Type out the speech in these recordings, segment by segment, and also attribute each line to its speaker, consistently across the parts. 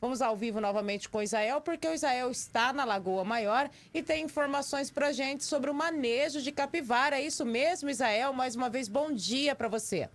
Speaker 1: Vamos ao vivo novamente com o Israel, porque o Israel está na Lagoa Maior e tem informações para gente sobre o manejo de capivara. É isso mesmo, Israel? Mais uma vez, bom dia para você.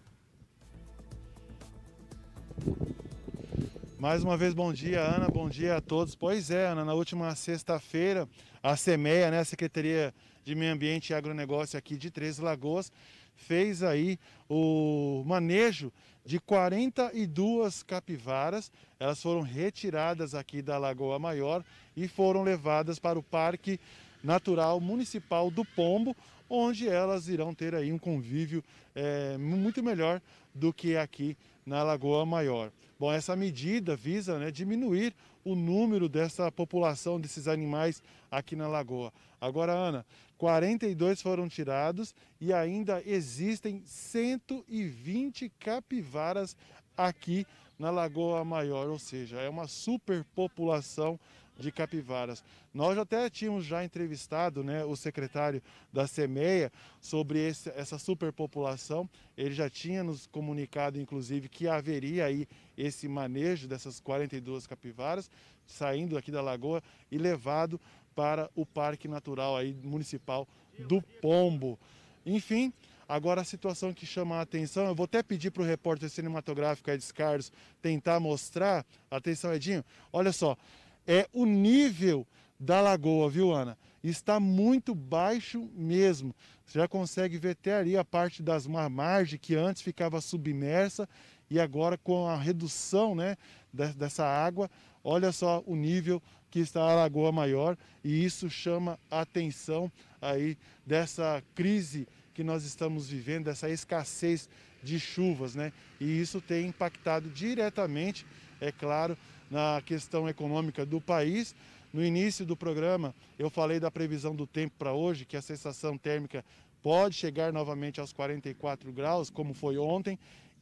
Speaker 1: Mais uma vez, bom dia, Ana, bom dia a todos. Pois é, Ana, na última sexta-feira, a SEMEA, né, a Secretaria de Meio Ambiente e Agronegócio aqui de Três Lagoas, fez aí o manejo de 42 capivaras. Elas foram retiradas aqui da Lagoa Maior e foram levadas para o Parque Natural Municipal do Pombo, onde elas irão ter aí um convívio é, muito melhor do que aqui na Lagoa Maior. Bom, essa medida visa né, diminuir o número dessa população desses animais aqui na lagoa. Agora, Ana, 42 foram tirados e ainda existem 120 capivaras aqui na Lagoa Maior, ou seja, é uma superpopulação de capivaras. Nós até tínhamos já entrevistado né, o secretário da Semeia sobre esse, essa superpopulação. Ele já tinha nos comunicado, inclusive, que haveria aí esse manejo dessas 42 capivaras saindo aqui da lagoa e levado para o Parque Natural aí, Municipal do Pombo. Enfim, Agora, a situação que chama a atenção, eu vou até pedir para o repórter cinematográfico Edson Carlos tentar mostrar. Atenção, Edinho. Olha só, é o nível da lagoa, viu, Ana? Está muito baixo mesmo. Você já consegue ver até ali a parte das margens que antes ficava submersa e agora com a redução né, dessa água, olha só o nível que está a Lagoa Maior e isso chama a atenção aí dessa crise que nós estamos vivendo, essa escassez de chuvas, né? E isso tem impactado diretamente, é claro, na questão econômica do país. No início do programa, eu falei da previsão do tempo para hoje, que a sensação térmica pode chegar novamente aos 44 graus, como foi ontem,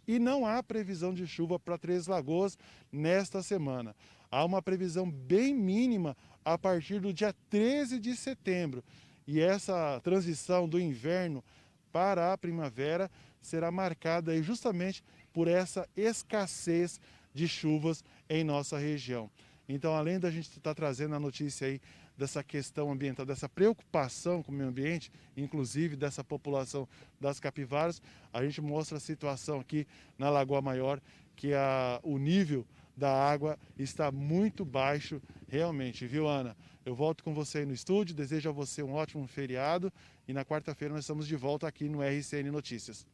Speaker 1: e não há previsão de chuva para Três Lagoas nesta semana. Há uma previsão bem mínima a partir do dia 13 de setembro. E essa transição do inverno para a primavera será marcada justamente por essa escassez de chuvas em nossa região. Então, além da gente estar tá trazendo a notícia aí dessa questão ambiental, dessa preocupação com o meio ambiente, inclusive dessa população das capivaras, a gente mostra a situação aqui na Lagoa Maior, que a, o nível da água está muito baixo Realmente, viu, Ana? Eu volto com você aí no estúdio, desejo a você um ótimo feriado e na quarta-feira nós estamos de volta aqui no RCN Notícias.